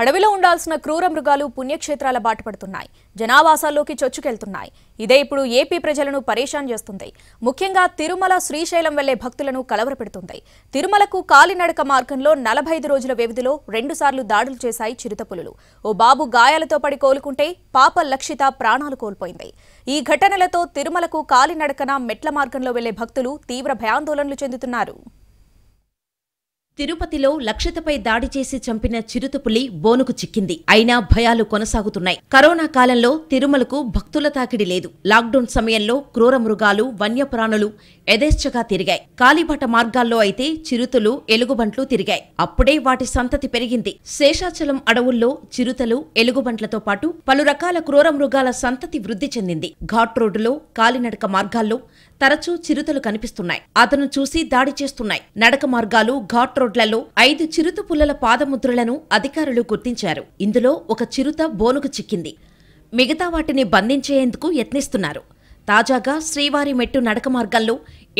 అడవిలో ఉండాల్సిన క్రూర మృగాలు పుణ్యక్షేత్రాల బాటపడుతున్నాయి జనావాసాల్లోకి చొచ్చుకెళ్తున్నాయి ఇదే ఇప్పుడు ఏపీ ప్రజలను పరేషాన్ చేస్తుంది ముఖ్యంగా తిరుమల శ్రీశైలం వెళ్లే భక్తులను కలవరపెడుతుంది తిరుమలకు కాలినడక మార్గంలో నలభై రోజుల వ్యవధిలో రెండుసార్లు దాడులు చేశాయి చిరుతపులు ఓ బాబు గాయాలతో పడి కోలుకుంటే పాప లక్షిత ప్రాణాలు కోల్పోయింది ఈ ఘటనలతో తిరుమలకు కాలినడకన మెట్ల మార్గంలో వెళ్లే భక్తులు తీవ్ర భయాందోళనలు చెందుతున్నారు తిరుపతిలో లక్షితపై దాడి చేసి చంపిన చిరుతపులి బోనుకు చిక్కింది అయినా భయాలు కొనసాగుతున్నాయి కరోనా కాలంలో తిరుమలకు భక్తుల తాకిడి లేదు లాక్డౌన్ సమయంలో క్రూర మృగాలు వన్యప్రాణులు యథేచ్ఛగా తిరిగాయి కాలిబాట మార్గాల్లో అయితే చిరుతలు ఎలుగుబంట్లు తిరిగాయి అప్పుడే వాటి సంతతి పెరిగింది శేషాచలం అడవుల్లో చిరుతలు ఎలుగుబంట్లతో పాటు పలు రకాల క్రూర మృగాల సంతతి వృద్ధి చెందింది ఘాట్ రోడ్డులో కాలినడక మార్గాల్లో తరచూ చిరుతలు కనిపిస్తున్నాయి అతను చూసి దాడి చేస్తున్నాయి నడక మార్గాలు ఘాట్ రోడ్లలో ఐదు చిరుత పుల్లల పాదముద్రలను అధికారులు గుర్తించారు ఇందులో ఒక చిరుత బోనుకు చిక్కింది మిగతా వాటిని బంధించేందుకు యత్నిస్తున్నారు తాజాగా శ్రీవారి మెట్టు నడక మార్గంలో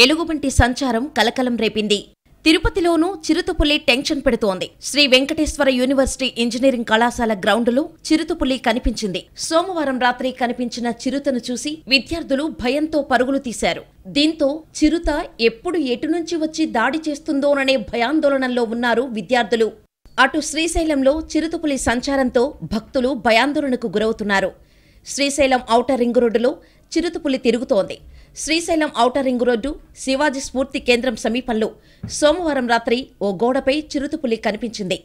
ఎలుగుబంటి సంచారం కలకలం రేపింది తిరుపతిలోనూ చిరుతపులి టెన్షన్ పెడుతోంది శ్రీ వెంకటేశ్వర యూనివర్సిటీ ఇంజనీరింగ్ కళాశాల గ్రౌండ్లో చిరుతపులి కనిపించింది సోమవారం రాత్రి కనిపించిన చిరుతను చూసి విద్యార్థులు భయంతో పరుగులు తీశారు దీంతో చిరుత ఎప్పుడు ఎటు నుంచి వచ్చి దాడి చేస్తుందోననే భయాందోళనలో ఉన్నారు విద్యార్థులు అటు శ్రీశైలంలో చిరుతపులి సంచారంతో భక్తులు భయాందోళనకు గురవుతున్నారు శ్రీశైలం ఔటర్ రింగ్ రోడ్డులో చిరుతపులి తిరుగుతోంది Srisailam outer ring road Shivaji స్ఫూర్తి కేంద్రం సమీపంలో సోమవారం రాత్రి ఓ గోడపై చిరుతపులి కనిపించింది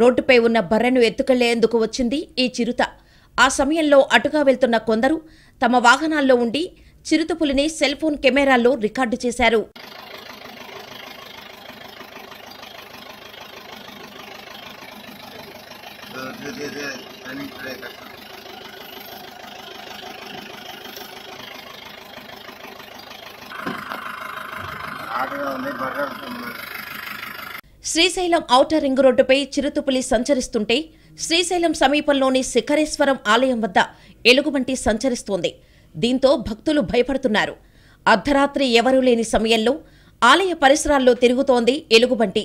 రోడ్డుపై ఉన్న బర్రెను ఎత్తుకెళ్లేందుకు వచ్చింది ఈ చిరుత ఆ సమయంలో అటుగా వెళ్తున్న కొందరు తమ వాహనాల్లో ఉండి చిరుతపులిని సెల్ఫోన్ కెమెరాల్లో రికార్డు చేశారు శ్రీశైలం ఔటర్ రింగ్ రోడ్డుపై చిరుతుపులి సంచరిస్తుంటే శ్రీశైలం సమీపంలోని శిఖరేశ్వరం ఆలయం వద్ద ఎలుగుబంటి సంచరిస్తోంది దీంతో భక్తులు భయపడుతున్నారు అర్ధరాత్రి ఎవరూ లేని సమయంలో ఆలయ పరిసరాల్లో తిరుగుతోంది ఎలుగుబంటి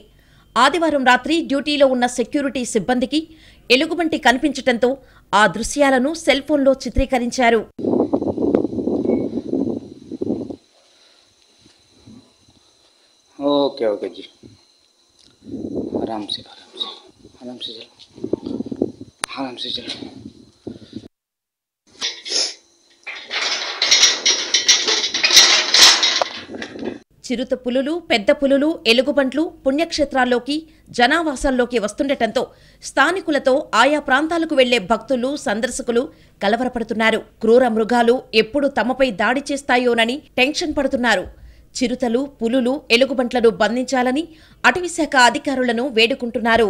ఆదివారం రాత్రి డ్యూటీలో ఉన్న సెక్యూరిటీ సిబ్బందికి ఎలుగుబంటి కనిపించటంతో ఆ దృశ్యాలను సెల్ఫోన్లో చిత్రీకరించారు ओके ओके जी आराम से आराम से आराम से चलो आराम से चलो చిరుత పులులు పెద్ద పులులు ఎలుగుబంట్లు పుణ్యక్షేత్రాల్లోకి జనావాసాల్లోకి వస్తుండటంతో స్థానికులతో ఆయా ప్రాంతాలకు వెళ్లే భక్తులు సందర్శకులు కలవరపడుతున్నారు క్రూర మృగాలు ఎప్పుడు తమపై దాడి చేస్తాయోనని టెన్షన్ పడుతున్నారు చిరుతలు పులులు ఎలుగుబంట్లను బంధించాలని అటవీశాఖ అధికారులను వేడుకుంటున్నారు